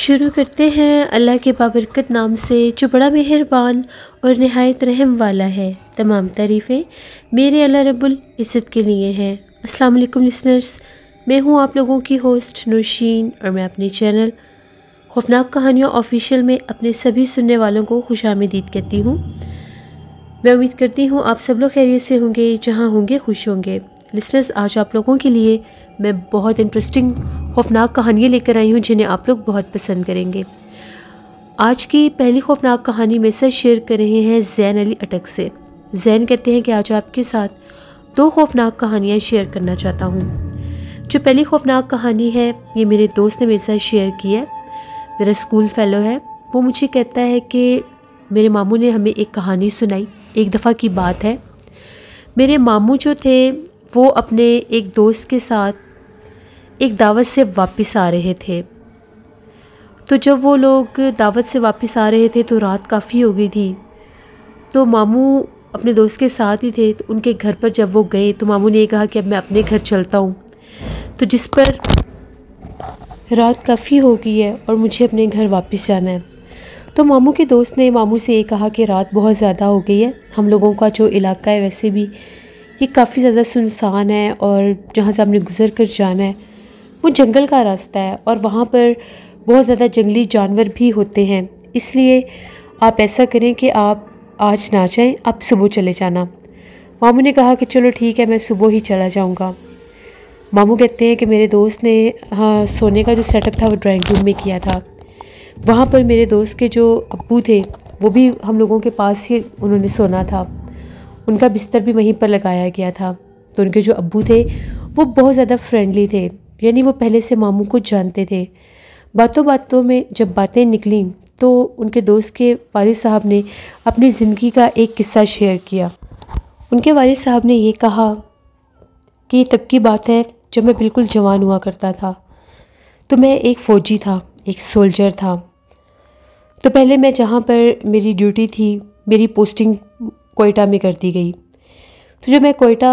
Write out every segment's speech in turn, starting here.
शुरू करते हैं अल्लाह के बाबरकत नाम से जो बड़ा मेहरबान और नहायत रहम वाला है तमाम तारीफ़ें मेरे अल्लाह रब्बुल इज़्ज़त के लिए हैं अस्सलाम वालेकुम लिसनर्स मैं हूँ आप लोगों की होस्ट नौशीन और मैं अपने चैनल खौफनाक कहानियां ऑफिशियल में अपने सभी सुनने वालों को खुश आमदीद कहती हूँ मैं उम्मीद करती हूँ आप सब लोग खैरियत से होंगे जहाँ होंगे खुश होंगे लिसनर्स आज आप लोगों के लिए मैं बहुत इंटरेस्टिंग खौफनाक कहानियाँ लेकर आई हूँ जिन्हें आप लोग बहुत पसंद करेंगे आज की पहली खौफनाक कहानी में साथ शेयर कर रहे हैं जैन अली अटक से जैन कहते हैं कि आज आपके साथ दो खौफनाक कहानियाँ शेयर करना चाहता हूँ जो पहली खौफनाक कहानी है ये मेरे दोस्त ने मेरे साथ शेयर की है मेरा स्कूल फेलो है वो मुझे कहता है कि मेरे मामू ने हमें एक कहानी सुनाई एक दफ़ा की बात है मेरे मामू जो थे वो अपने एक दोस्त के साथ एक दावत से वापस आ रहे थे तो जब वो लोग दावत से वापस आ रहे थे तो रात काफ़ी हो गई थी तो मामू अपने दोस्त के साथ ही थे तो उनके घर पर जब वो गए तो मामू ने कहा कि अब मैं अपने घर चलता हूँ तो जिस पर रात काफ़ी हो गई है और मुझे अपने घर वापस जाना है तो मामू के दोस्त ने मामू से ये कहा कि रात बहुत ज़्यादा हो गई है हम लोगों का जो इलाका है वैसे भी ये काफ़ी ज़्यादा सुनसान है और जहाँ से आपने गुज़र कर जाना है वो जंगल का रास्ता है और वहाँ पर बहुत ज़्यादा जंगली जानवर भी होते हैं इसलिए आप ऐसा करें कि आप आज ना जाएं आप सुबह चले जाना मामू ने कहा कि चलो ठीक है मैं सुबह ही चला जाऊँगा मामू कहते हैं कि मेरे दोस्त ने हाँ सोने का जो सेटअप था वो ड्राइंग रूम में किया था वहाँ पर मेरे दोस्त के जो अबू थे वो भी हम लोगों के पास ही उन्होंने सोना था उनका बिस्तर भी वहीं पर लगाया गया था तो उनके जो अबू थे वो बहुत ज़्यादा फ्रेंडली थे यानी वो पहले से मामू को जानते थे बातों बातों में जब बातें निकलें तो उनके दोस्त के वाल साहब ने अपनी ज़िंदगी का एक किस्सा शेयर किया उनके वाल साहब ने ये कहा कि तब की बात है जब मैं बिल्कुल जवान हुआ करता था तो मैं एक फ़ौजी था एक सोल्जर था तो पहले मैं जहाँ पर मेरी ड्यूटी थी मेरी पोस्टिंग कोयटा में कर दी गई तो जब मैं कोयटा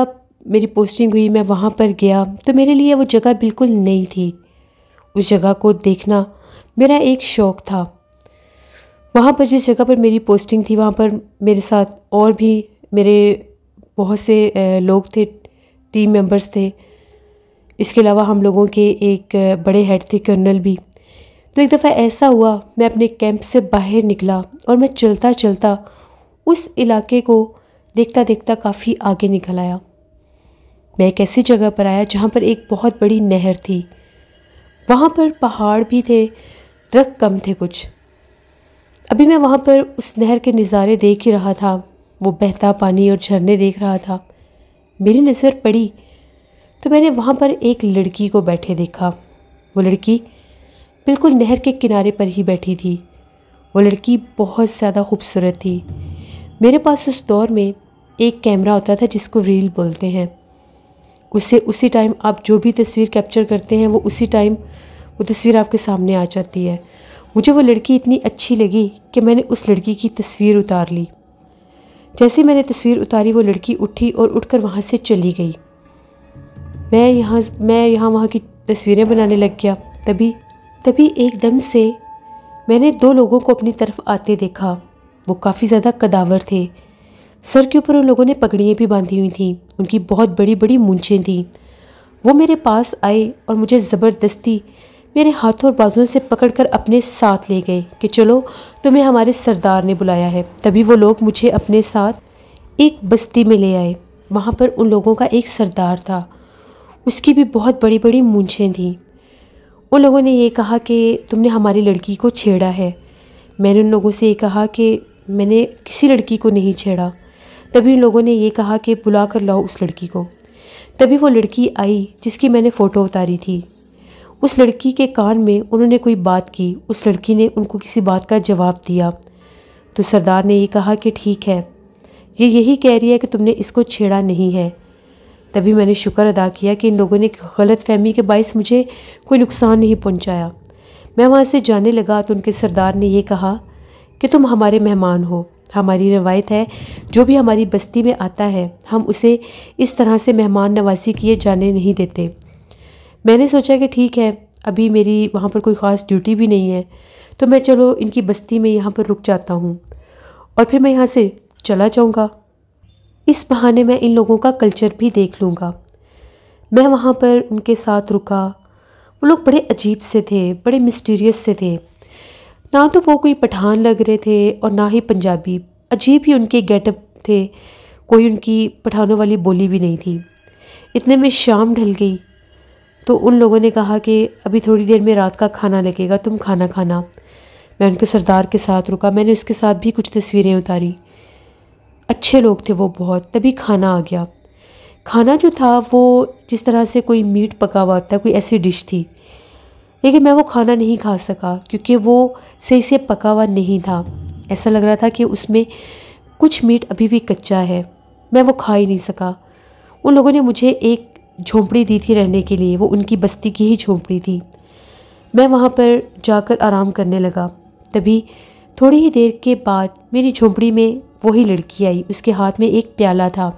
मेरी पोस्टिंग हुई मैं वहाँ पर गया तो मेरे लिए वो जगह बिल्कुल नई थी उस जगह को देखना मेरा एक शौक़ था वहाँ पर जिस जगह पर मेरी पोस्टिंग थी वहाँ पर मेरे साथ और भी मेरे बहुत से लोग थे टीम मेंबर्स थे इसके अलावा हम लोगों के एक बड़े हेड थे कर्नल भी तो एक दफ़ा ऐसा हुआ मैं अपने कैंप से बाहर निकला और मैं चलता चलता उस इलाके को देखता देखता काफ़ी आगे निकल आया मैं एक ऐसी जगह पर आया जहाँ पर एक बहुत बड़ी नहर थी वहाँ पर पहाड़ भी थे दरख्त कम थे कुछ अभी मैं वहाँ पर उस नहर के नज़ारे देख ही रहा था वो बहता पानी और झरने देख रहा था मेरी नज़र पड़ी तो मैंने वहाँ पर एक लड़की को बैठे देखा वो लड़की बिल्कुल नहर के किनारे पर ही बैठी थी वो लड़की बहुत ज़्यादा खूबसूरत थी मेरे पास उस दौर में एक कैमरा होता था जिसको रील बोलते हैं उसे उसी टाइम आप जो भी तस्वीर कैप्चर करते हैं वो उसी टाइम वो तस्वीर आपके सामने आ जाती है मुझे वो लड़की इतनी अच्छी लगी कि मैंने उस लड़की की तस्वीर उतार ली जैसे मैंने तस्वीर उतारी वो लड़की उठी और उठकर वहाँ से चली गई मैं यहाँ मैं यहाँ वहाँ की तस्वीरें बनाने लग गया तभी तभी एकदम से मैंने दो लोगों को अपनी तरफ आते देखा वो काफ़ी ज़्यादा कदावर थे सर के ऊपर उन लोगों ने पगड़ियाँ भी बांधी हुई थी उनकी बहुत बड़ी बड़ी मूंछें थीं वो मेरे पास आए और मुझे ज़बरदस्ती मेरे हाथों और बाजुओं से पकड़कर अपने साथ ले गए कि चलो तुम्हें हमारे सरदार ने बुलाया है तभी वो लोग मुझे अपने साथ एक बस्ती में ले आए वहाँ पर उन लोगों का एक सरदार था उसकी भी बहुत बड़ी बड़ी मूंछें थीं उन लोगों ने ये कहा कि तुमने हमारी लड़की को छेड़ा है मैंने उन लोगों से ये कहा कि मैंने किसी लड़की को नहीं छेड़ा तभी लोगों ने ये कहा कि बुला कर लाओ उस लड़की को तभी वो लड़की आई जिसकी मैंने फ़ोटो उतारी थी उस लड़की के कान में उन्होंने कोई बात की उस लड़की ने उनको किसी बात का जवाब दिया तो सरदार ने ये कहा कि ठीक है ये यही कह रही है कि तुमने इसको छेड़ा नहीं है तभी मैंने शुक्र अदा किया कि इन लोगों ने गलत फहमी के बायस मुझे कोई नुकसान नहीं पहुंचाया मैं वहाँ से जाने लगा तो उनके सरदार ने ये कहा कि तुम हमारे मेहमान हो हमारी रवायत है जो भी हमारी बस्ती में आता है हम उसे इस तरह से मेहमान नवाजी किए जाने नहीं देते मैंने सोचा कि ठीक है अभी मेरी वहाँ पर कोई ख़ास ड्यूटी भी नहीं है तो मैं चलो इनकी बस्ती में यहाँ पर रुक जाता हूँ और फिर मैं यहाँ से चला जाऊँगा इस बहाने मैं इन लोगों का कल्चर भी देख लूँगा मैं वहाँ पर उनके साथ रुका वो लोग बड़े अजीब से थे बड़े मिस्टीरियस से थे ना तो वो कोई पठान लग रहे थे और ना ही पंजाबी अजीब ही उनके गेटअप थे कोई उनकी पठानों वाली बोली भी नहीं थी इतने में शाम ढल गई तो उन लोगों ने कहा कि अभी थोड़ी देर में रात का खाना लगेगा तुम खाना खाना मैं उनके सरदार के साथ रुका मैंने उसके साथ भी कुछ तस्वीरें उतारी अच्छे लोग थे वो बहुत तभी खाना आ गया खाना जो था वो जिस तरह से कोई मीट पका हुआ था कोई ऐसी डिश थी लेकिन मैं वो खाना नहीं खा सका क्योंकि वो सही से पका हुआ नहीं था ऐसा लग रहा था कि उसमें कुछ मीट अभी भी कच्चा है मैं वो खा ही नहीं सका उन लोगों ने मुझे एक झोंपड़ी दी थी रहने के लिए वो उनकी बस्ती की ही झोंपड़ी थी मैं वहाँ पर जाकर आराम करने लगा तभी थोड़ी ही देर के बाद मेरी झोंपड़ी में वही लड़की आई उसके हाथ में एक प्याला था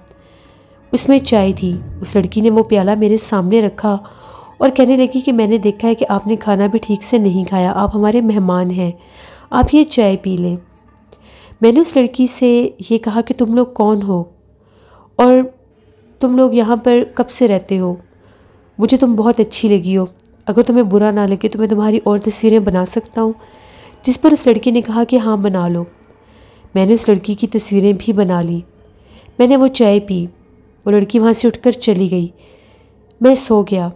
उसमें चाय थी उस लड़की ने वो प्याला मेरे सामने रखा और कहने लगी कि मैंने देखा है कि आपने खाना भी ठीक से नहीं खाया आप हमारे मेहमान हैं आप ये चाय पी लें मैंने उस लड़की से ये कहा कि तुम लोग कौन हो और तुम लोग यहाँ पर कब से रहते हो मुझे तुम बहुत अच्छी लगी हो अगर तुम्हें बुरा ना लगे तो मैं तुम्हारी और तस्वीरें बना सकता हूँ जिस पर उस लड़की ने कहा कि हाँ बना लो मैंने उस लड़की की तस्वीरें भी बना ली मैंने वो चाय पी वो लड़की वहाँ से उठकर चली गई मैं सो गया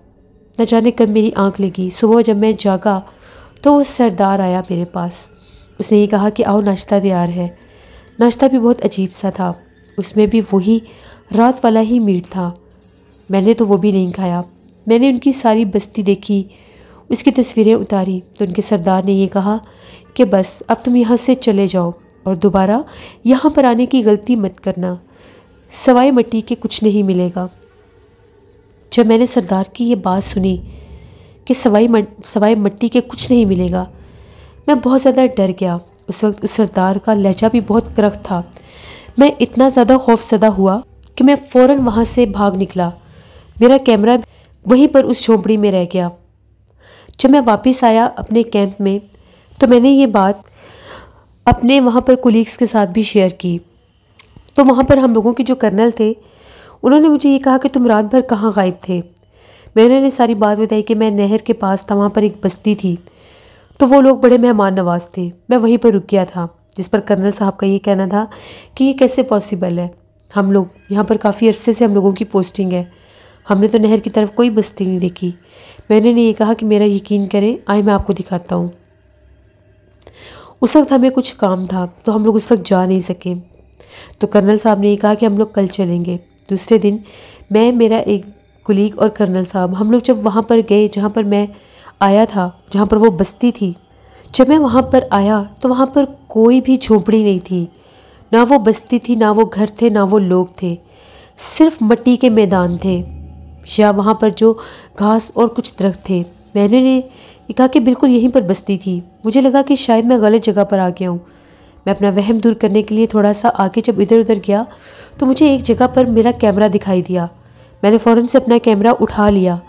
न जाने कब मेरी आंख लगी सुबह जब मैं जागा तो वो सरदार आया मेरे पास उसने ये कहा कि आओ नाश्ता तैयार है नाश्ता भी बहुत अजीब सा था उसमें भी वही रात वाला ही मीट था मैंने तो वो भी नहीं खाया मैंने उनकी सारी बस्ती देखी उसकी तस्वीरें उतारी तो उनके सरदार ने ये कहा कि बस अब तुम यहाँ से चले जाओ और दोबारा यहाँ पर आने की गलती मत करना सवाए मट्टी के कुछ नहीं मिलेगा जब मैंने सरदार की ये बात सुनी कि सवाई मट सवाई मट्टी के कुछ नहीं मिलेगा मैं बहुत ज़्यादा डर गया उस वक्त उस सरदार का लहजा भी बहुत करख था मैं इतना ज़्यादा खौफजदा हुआ कि मैं फ़ौर वहाँ से भाग निकला मेरा कैमरा वहीं पर उस झोंपड़ी में रह गया जब मैं वापस आया अपने कैंप में तो मैंने ये बात अपने वहाँ पर कोलीग्स के साथ भी शेयर की तो वहाँ पर हम लोगों के जो कर्नल थे उन्होंने मुझे ये कहा कि तुम रात भर कहाँ गायब थे मैंने उन्हें सारी बात बताई कि मैं नहर के पास था वहाँ पर एक बस्ती थी तो वो लोग बड़े मेहमान नवाज थे मैं वहीं पर रुक गया था जिस पर कर्नल साहब का ये कहना था कि ये कैसे पॉसिबल है हम लोग यहाँ पर काफ़ी अरसे से हम लोगों की पोस्टिंग है हमने तो नहर की तरफ कोई बस्ती नहीं देखी मैंने ने ये कहा कि मेरा यकीन करें आए मैं आपको दिखाता हूँ उस वक्त हमें कुछ काम था तो हम लोग उस वक्त जा नहीं सके तो कर्नल साहब ने ये कहा कि हम लोग कल चलेंगे दूसरे दिन मैं मेरा एक कुलीग और कर्नल साहब हम लोग जब वहाँ पर गए जहाँ पर मैं आया था जहाँ पर वो बस्ती थी जब मैं वहाँ पर आया तो वहाँ पर कोई भी झोंपड़ी नहीं थी ना वो बस्ती थी ना वो घर थे ना वो लोग थे सिर्फ मट्टी के मैदान थे या वहाँ पर जो घास और कुछ दरख्त थे मैंने कहा कि बिल्कुल यहीं पर बस्ती थी मुझे लगा कि शायद मैं गलत जगह पर आ गया हूँ मैं अपना वहम दूर करने के लिए थोड़ा सा आगे जब इधर उधर गया तो मुझे एक जगह पर मेरा कैमरा दिखाई दिया मैंने फ़ौरन से अपना कैमरा उठा लिया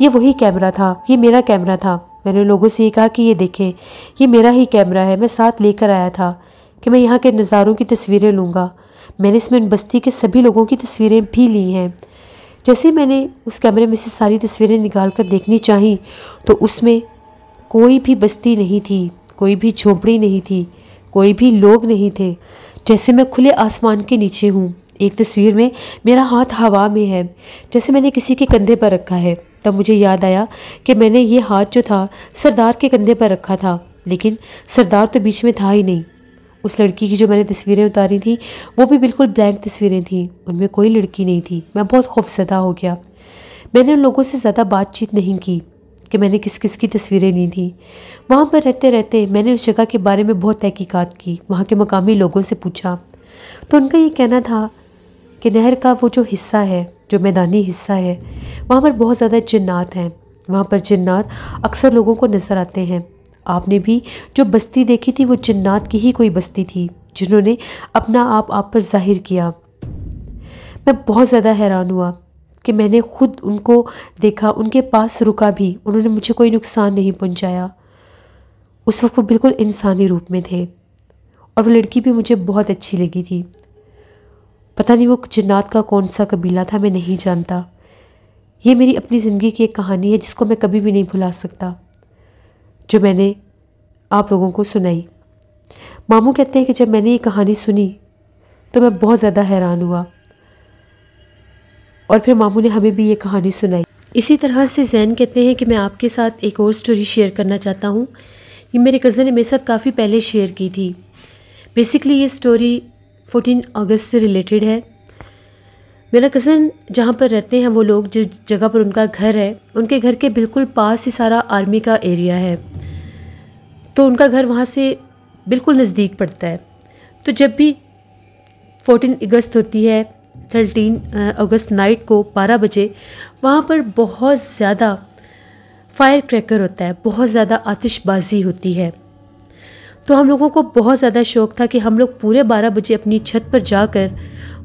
ये वही कैमरा था ये मेरा कैमरा था मैंने लोगों से ये कहा कि ये देखें ये मेरा ही कैमरा है मैं साथ लेकर आया था कि मैं यहाँ के नज़ारों की तस्वीरें लूँगा मैंने इसमें उन बस्ती के सभी लोगों की तस्वीरें भी ली हैं जैसे मैंने उस कैमरे में से सारी तस्वीरें निकाल कर देखनी चाहीं तो उसमें कोई भी बस्ती नहीं थी कोई भी झोंपड़ी नहीं थी कोई भी लोग नहीं थे जैसे मैं खुले आसमान के नीचे हूँ एक तस्वीर में मेरा हाथ हवा में है जैसे मैंने किसी के कंधे पर रखा है तब मुझे याद आया कि मैंने ये हाथ जो था सरदार के कंधे पर रखा था लेकिन सरदार तो बीच में था ही नहीं उस लड़की की जो मैंने तस्वीरें उतारी थी वो भी बिल्कुल ब्लैंक तस्वीरें थीं उनमें कोई लड़की नहीं थी मैं बहुत खौफजदा हो गया मैंने उन लोगों से ज़्यादा बातचीत नहीं की कि मैंने किस किस की तस्वीरें ली थी वहाँ पर रहते रहते मैंने उस जगह के बारे में बहुत तहकीकात की वहाँ के मकामी लोगों से पूछा तो उनका ये कहना था कि नहर का वो जो हिस्सा है जो मैदानी हिस्सा है वहाँ पर बहुत ज़्यादा जन्नात हैं वहाँ पर जन्नात अक्सर लोगों को नज़र आते हैं आपने भी जो बस्ती देखी थी वो जन्नात की ही कोई बस्ती थी जिन्होंने अपना आप आप पर जाहिर किया मैं बहुत ज़्यादा हैरान हुआ कि मैंने खुद उनको देखा उनके पास रुका भी उन्होंने मुझे कोई नुकसान नहीं पहुंचाया उस वक्त वो बिल्कुल इंसानी रूप में थे और वो लड़की भी मुझे बहुत अच्छी लगी थी पता नहीं वो जन्नात का कौन सा कबीला था मैं नहीं जानता ये मेरी अपनी ज़िंदगी की एक कहानी है जिसको मैं कभी भी नहीं भुला सकता जो मैंने आप लोगों को सुनाई मामू कहते हैं कि जब मैंने ये कहानी सुनी तो मैं बहुत ज़्यादा हैरान हुआ और फिर मामू ने हमें भी ये कहानी सुनाई इसी तरह से जैन कहते हैं कि मैं आपके साथ एक और स्टोरी शेयर करना चाहता हूँ ये मेरे कज़न ने मेरे साथ काफ़ी पहले शेयर की थी बेसिकली ये स्टोरी 14 अगस्त से रिलेटेड है मेरा कज़न जहाँ पर रहते हैं वो लोग जिस जगह पर उनका घर है उनके घर के बिल्कुल पास ही सारा आर्मी का एरिया है तो उनका घर वहाँ से बिल्कुल नज़दीक पड़ता है तो जब भी 14 अगस्त होती है थर्टीन अगस्त नाइट को बारह बजे वहाँ पर बहुत ज़्यादा फायर क्रैकर होता है बहुत ज़्यादा आतिशबाजी होती है तो हम लोगों को बहुत ज़्यादा शौक़ था कि हम लोग पूरे बारह बजे अपनी छत पर जाकर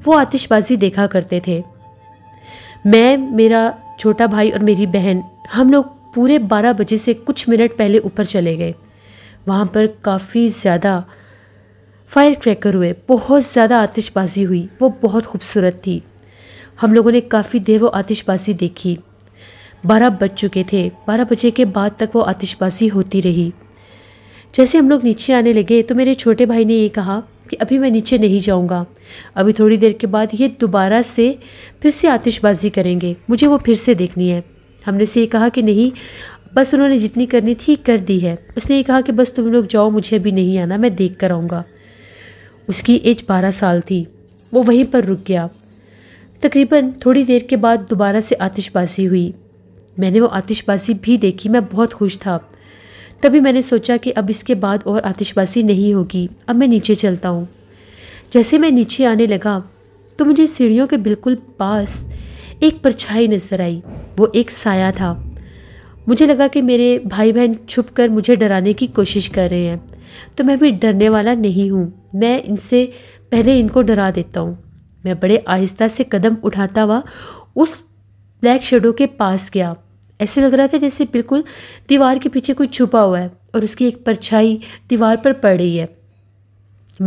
वो आतिशबाज़ी देखा करते थे मैं मेरा छोटा भाई और मेरी बहन हम लोग पूरे बारह बजे से कुछ मिनट पहले ऊपर चले गए वहाँ पर काफ़ी ज़्यादा फायर क्रैकर हुए बहुत ज़्यादा आतिशबाजी हुई वो बहुत खूबसूरत थी हम लोगों ने काफ़ी देर वो आतिशबाजी देखी बारह बज चुके थे बारह बजे के बाद तक वो आतिशबाजी होती रही जैसे हम लोग नीचे आने लगे तो मेरे छोटे भाई ने ये कहा कि अभी मैं नीचे नहीं जाऊंगा अभी थोड़ी देर के बाद ये दोबारा से फिर से आतिशबाजी करेंगे मुझे वो फिर से देखनी है हमने से ये कहा कि नहीं बस उन्होंने जितनी करनी थी कर दी है उसने ये कहा कि बस तुम लोग जाओ मुझे अभी नहीं आना मैं देख कर आऊँगा उसकी एज बारह साल थी वो वहीं पर रुक गया तकरीबन थोड़ी देर के बाद दोबारा से आतिशबाजी हुई मैंने वो आतिशबाजी भी देखी मैं बहुत खुश था तभी मैंने सोचा कि अब इसके बाद और आतिशबाजी नहीं होगी अब मैं नीचे चलता हूँ जैसे मैं नीचे आने लगा तो मुझे सीढ़ियों के बिल्कुल पास एक परछाई नज़र आई वो एक साया था मुझे लगा कि मेरे भाई बहन छुप कर मुझे डराने की कोशिश कर रहे हैं तो मैं भी डरने वाला नहीं हूँ मैं इनसे पहले इनको डरा देता हूँ मैं बड़े आहिस्ता से कदम उठाता हुआ उस ब्लैक शेडो के पास गया ऐसे लग रहा था जैसे बिल्कुल दीवार के पीछे कोई छुपा हुआ है और उसकी एक परछाई दीवार पर पड़ रही है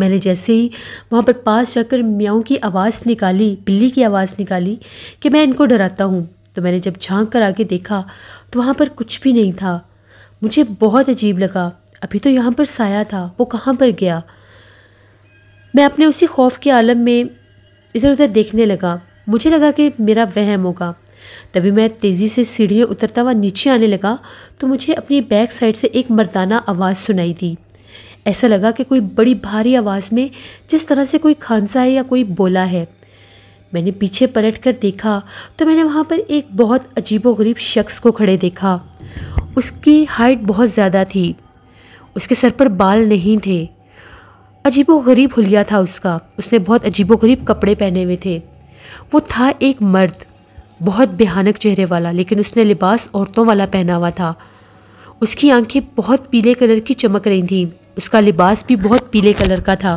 मैंने जैसे ही वहाँ पर पास जाकर म्याऊँ की आवाज़ निकाली बिल्ली की आवाज़ निकाली कि मैं इनको डराता हूँ तो मैंने जब झांक कर आगे देखा तो वहाँ पर कुछ भी नहीं था मुझे बहुत अजीब लगा अभी तो यहाँ पर साया था वो कहाँ पर गया मैं अपने उसी खौफ के आलम में इधर उधर देखने लगा मुझे लगा कि मेरा वहम होगा तभी मैं तेज़ी से सीढ़ियाँ उतरता हुआ नीचे आने लगा तो मुझे अपनी बैक साइड से एक मर्दाना आवाज़ सुनाई दी ऐसा लगा कि कोई बड़ी भारी आवाज़ में जिस तरह से कोई खांसा है या कोई बोला है मैंने पीछे पलट कर देखा तो मैंने वहाँ पर एक बहुत अजीबोगरीब शख्स को खड़े देखा उसकी हाइट बहुत ज़्यादा थी उसके सर पर बाल नहीं थे अजीबोगरीब हुलिया था उसका उसने बहुत अजीबोगरीब कपड़े पहने हुए थे वो था एक मर्द बहुत भयानक चेहरे वाला लेकिन उसने लिबास औरतों वाला पहना हुआ था उसकी आंखें बहुत पीले कलर की चमक रही थीं उसका लिबास भी बहुत पीले कलर का था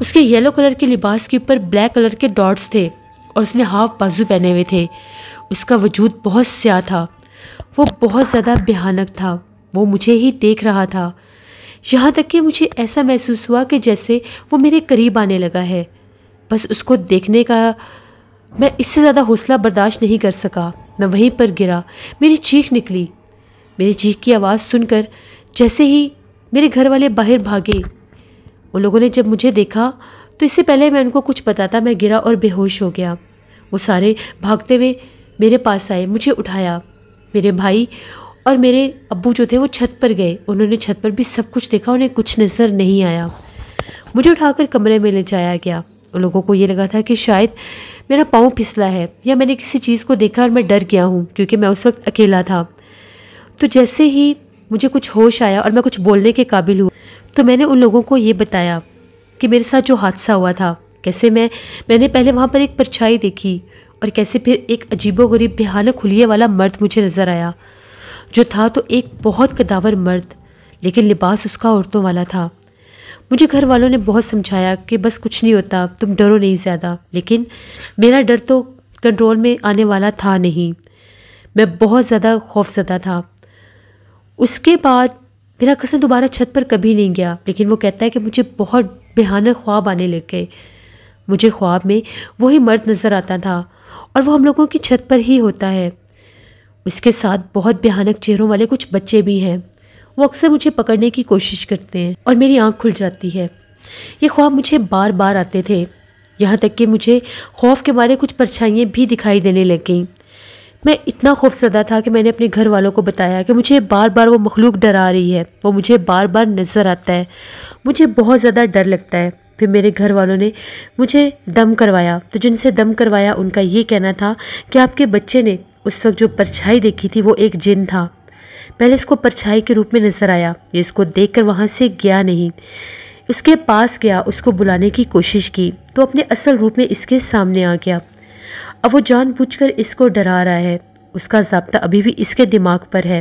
उसके येलो कलर के लिबास के ऊपर ब्लैक कलर के डॉट्स थे और उसने हाफ बाजू पहने हुए थे उसका वजूद बहुत स्या था वो बहुत ज़्यादा भयानक था वो मुझे ही देख रहा था यहाँ तक कि मुझे ऐसा महसूस हुआ कि जैसे वो मेरे करीब आने लगा है बस उसको देखने का मैं इससे ज़्यादा हौसला बर्दाश्त नहीं कर सका मैं वहीं पर गिरा मेरी चीख निकली मेरी चीख की आवाज़ सुनकर जैसे ही मेरे घर वाले बाहर भागे उन लोगों ने जब मुझे देखा तो इससे पहले मैं उनको कुछ बताता मैं गिरा और बेहोश हो गया वो सारे भागते हुए मेरे पास आए मुझे उठाया मेरे भाई और मेरे अब्बू जो थे वो छत पर गए उन्होंने छत पर भी सब कुछ देखा उन्हें कुछ नज़र नहीं आया मुझे उठाकर कमरे में ले जाया गया उन लोगों को ये लगा था कि शायद मेरा पाँव फिसला है या मैंने किसी चीज़ को देखा और मैं डर गया हूँ क्योंकि मैं उस वक्त अकेला था तो जैसे ही मुझे कुछ होश आया और मैं कुछ बोलने के काबिल हुआ तो मैंने उन लोगों को ये बताया कि मेरे साथ जो हादसा हुआ था कैसे मैं मैंने पहले वहाँ पर एक परछाई देखी और कैसे फिर एक अजीबोगरीब भयानक खुलिए वाला मर्द मुझे नज़र आया जो था तो एक बहुत कदावर मर्द लेकिन लिबास उसका औरतों वाला था मुझे घर वालों ने बहुत समझाया कि बस कुछ नहीं होता तुम डरो नहीं ज़्यादा लेकिन मेरा डर तो कंट्रोल में आने वाला था नहीं मैं बहुत ज़्यादा खौफजदा था उसके बाद मेरा कसन दोबारा छत पर कभी नहीं गया लेकिन वो कहता है कि मुझे बहुत भयानक ख्वाब आने लग गए मुझे ख्वाब में वही मर्द नज़र आता था और वो हम लोगों की छत पर ही होता है उसके साथ बहुत भयानक चेहरों वाले कुछ बच्चे भी हैं वो अक्सर मुझे पकड़ने की कोशिश करते हैं और मेरी आँख खुल जाती है ये ख्वाब मुझे बार बार आते थे यहाँ तक कि मुझे खौफ के बारे कुछ परछाइयाँ भी दिखाई देने लग गईं मैं इतना खौफजदा था कि मैंने अपने घर वालों को बताया कि मुझे बार बार वो मखलूक डरा रही है वो मुझे बार बार नज़र आता है मुझे बहुत ज़्यादा डर लगता है फिर मेरे घर वालों ने मुझे दम करवाया तो जिनसे दम करवाया उनका ये कहना था कि आपके बच्चे ने उस वक्त जो परछाई देखी थी वो एक जिन था पहले इसको परछाई के रूप में नज़र आया ये इसको देख कर वहाँ से गया नहीं उसके पास गया उसको बुलाने की कोशिश की तो अपने असल रूप में इसके सामने आ गया अब वो जानबूझकर इसको डरा रहा है उसका जबता अभी भी इसके दिमाग पर है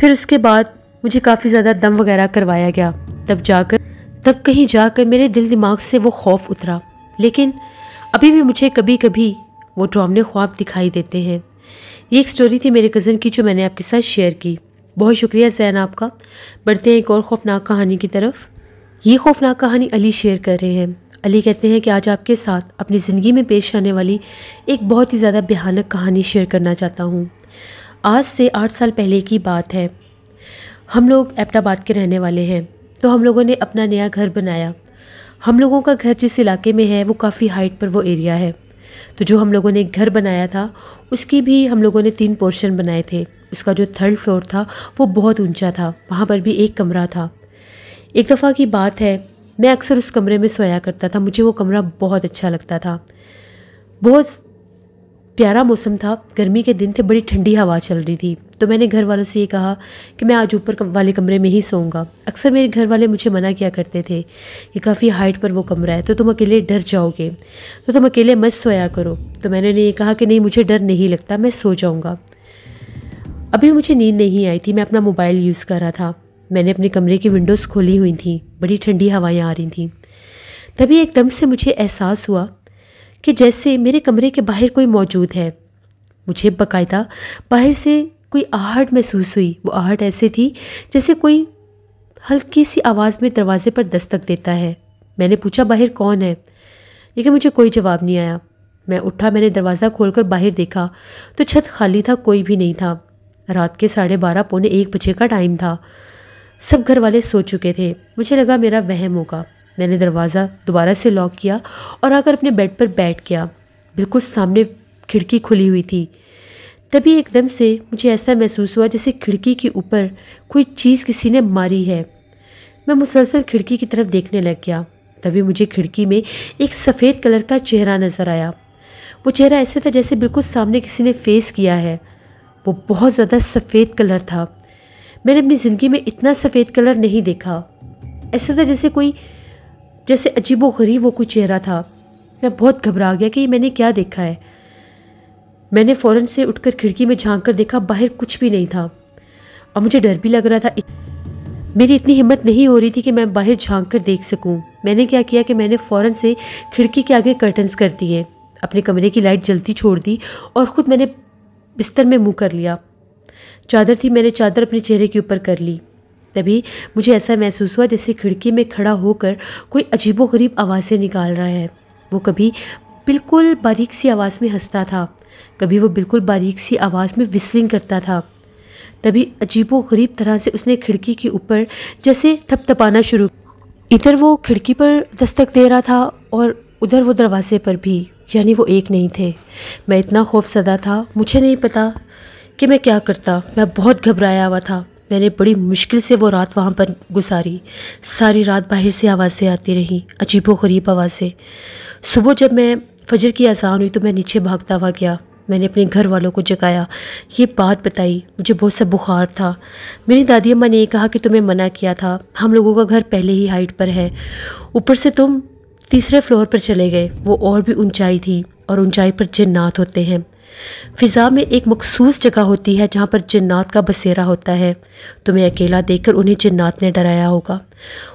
फिर उसके बाद मुझे काफ़ी ज़्यादा दम वगैरह करवाया गया तब जाकर तब कहीं जाकर मेरे दिल दिमाग से वो खौफ उतरा लेकिन अभी भी मुझे कभी कभी वो ड्रामने ख्वाब दिखाई देते हैं ये एक स्टोरी थी मेरे कज़न की जो मैंने आपके साथ शेयर की बहुत शुक्रिया जैन आपका बढ़ते हैं एक और खौफनाक कहानी की तरफ ये खौफनाक कहानी अली शेयर कर रहे हैं अली कहते हैं कि आज आपके साथ अपनी ज़िंदगी में पेश आने वाली एक बहुत ही ज़्यादा भयानक कहानी शेयर करना चाहता हूँ आज से आठ साल पहले की बात है हम लोग एपटाबाद के रहने वाले हैं तो हम लोगों ने अपना नया घर बनाया हम लोगों का घर जिस इलाके में है वो काफ़ी हाइट पर वो एरिया है तो जो हम लोगों ने घर बनाया था उसकी भी हम लोगों ने तीन पोर्शन बनाए थे उसका जो थर्ड फ्लोर था वो बहुत ऊंचा था वहाँ पर भी एक कमरा था एक दफ़ा की बात है मैं अक्सर उस कमरे में सोया करता था मुझे वो कमरा बहुत अच्छा लगता था बहुत प्यारा मौसम था गर्मी के दिन थे बड़ी ठंडी हवा चल रही थी तो मैंने घर वालों से ये कहा कि मैं आज ऊपर वाले कमरे में ही सोऊंगा अक्सर मेरे घर वाले मुझे मना किया करते थे कि काफ़ी हाइट पर वो कमरा है तो तुम अकेले डर जाओगे तो तुम अकेले मत सोया करो तो मैंने ये कहा कि नहीं मुझे डर नहीं लगता मैं सो जाऊँगा अभी मुझे नींद नहीं आई थी मैं अपना मोबाइल यूज़ कर रहा था मैंने अपने कमरे की विंडोज़ खोली हुई थी बड़ी ठंडी हवाएं आ रही थी तभी एकदम से मुझे एहसास हुआ कि जैसे मेरे कमरे के बाहर कोई मौजूद है मुझे बाकायदा बाहर से कोई आहट महसूस हुई वो आहट ऐसे थी जैसे कोई हल्की सी आवाज़ में दरवाजे पर दस्तक देता है मैंने पूछा बाहर कौन है लेकिन मुझे कोई जवाब नहीं आया मैं उठा मैंने दरवाज़ा खोलकर बाहर देखा तो छत खाली था कोई भी नहीं था रात के साढ़े बारह पौने एक बजे का टाइम था सब घर वाले सो चुके थे मुझे लगा मेरा वहम होगा मैंने दरवाज़ा दोबारा से लॉक किया और आकर अपने बेड पर बैठ गया बिल्कुल सामने खिड़की खुली हुई थी तभी एकदम से मुझे ऐसा महसूस हुआ जैसे खिड़की के ऊपर कोई चीज़ किसी ने मारी है मैं मुसलसल खिड़की की तरफ देखने लग गया तभी मुझे खिड़की में एक सफ़ेद कलर का चेहरा नज़र आया वो चेहरा ऐसे था जैसे बिल्कुल सामने किसी ने फेस किया है वो बहुत ज़्यादा सफ़ेद कलर था मैंने अपनी ज़िंदगी में इतना सफ़ेद कलर नहीं देखा ऐसा था तो जैसे कोई जैसे व गरीब वो कोई चेहरा था मैं बहुत घबरा गया कि मैंने क्या देखा है मैंने फ़ौर से उठकर खिड़की में झांक कर देखा बाहर कुछ भी नहीं था और मुझे डर भी लग रहा था मेरी इतनी हिम्मत नहीं हो रही थी कि मैं बाहर झांक कर देख सकूं। मैंने क्या किया कि मैंने फ़ौर से खिड़की के आगे कर्टन्स कर दिए अपने कमरे की लाइट जलती छोड़ दी और ख़ुद मैंने बिस्तर में मुंह कर लिया चादर थी मैंने चादर अपने चेहरे के ऊपर कर ली तभी मुझे ऐसा महसूस हुआ जैसे खिड़की में खड़ा होकर कोई अजीबोगरीब आवाज़ें निकाल रहा है वो कभी बिल्कुल बारीक सी आवाज़ में हंसता था कभी वो बिल्कुल बारीक सी आवाज़ में विस्लिंग करता था तभी अजीबो गरीब तरह से उसने खिड़की के ऊपर जैसे थपथपाना शुरू इधर वो खिड़की पर दस्तक दे रहा था और उधर वो दरवाजे पर भी यानी वो एक नहीं थे मैं इतना खौफ सदा था मुझे नहीं पता कि मैं क्या करता मैं बहुत घबराया हुआ था मैंने बड़ी मुश्किल से वो रात वहाँ पर गुजारी सारी रात बाहर से आवाज़ें आती रहीं अजीब गरीब आवाज़ें सुबह जब मैं फजर की आसान हुई तो मैं नीचे भागता हुआ गया मैंने अपने घर वालों को जगाया ये बात बताई मुझे बहुत सा बुखार था मेरी दादी अम्मा ने कहा कि तुम्हें मना किया था हम लोगों का घर पहले ही हाइट पर है ऊपर से तुम तीसरे फ्लोर पर चले गए वो और भी ऊंचाई थी और ऊंचाई पर जन्नात होते हैं फ़िज़ा में एक मखसूस जगह होती है जहाँ पर जन्नात का बसेरा होता है तुम्हें अकेला देखकर उन्हें जन्नात ने डराया होगा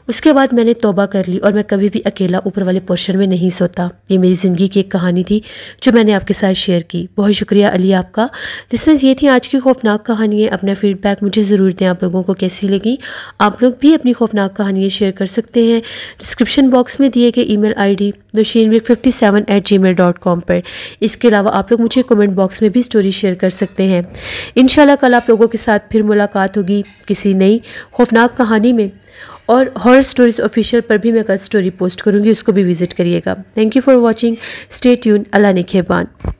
उसके बाद मैंने तोबा कर ली और मैं कभी भी अकेला ऊपर वाले पोर्शन में नहीं सोता ये मेरी ज़िंदगी की एक कहानी थी जो मैंने आपके साथ शेयर की बहुत शुक्रिया अली आपका लिसनर्स ये थी आज की खौफनाक कहानी है अपना फीडबैक मुझे ज़रूर दें आप लोगों को कैसी लगी आप लोग भी अपनी खौफनाक कहानियाँ शेयर कर सकते हैं डिस्क्रिप्शन बॉक्स में दिए गए email I D fifty seven eight gmail dot com पर इसके अलावा आप लोग मुझे कमेंट बॉक्स में भी स्टोरी शेयर कर सकते हैं इन कल आप लोगों के साथ फिर मुलाकात होगी किसी नई खौफनाक कहानी में और हॉर स्टोरीज ऑफिशियल पर भी मैं कल स्टोरी पोस्ट करूँगी उसको भी विजिट करिएगा thank you for watching stay tune अल्लाह ने खेबान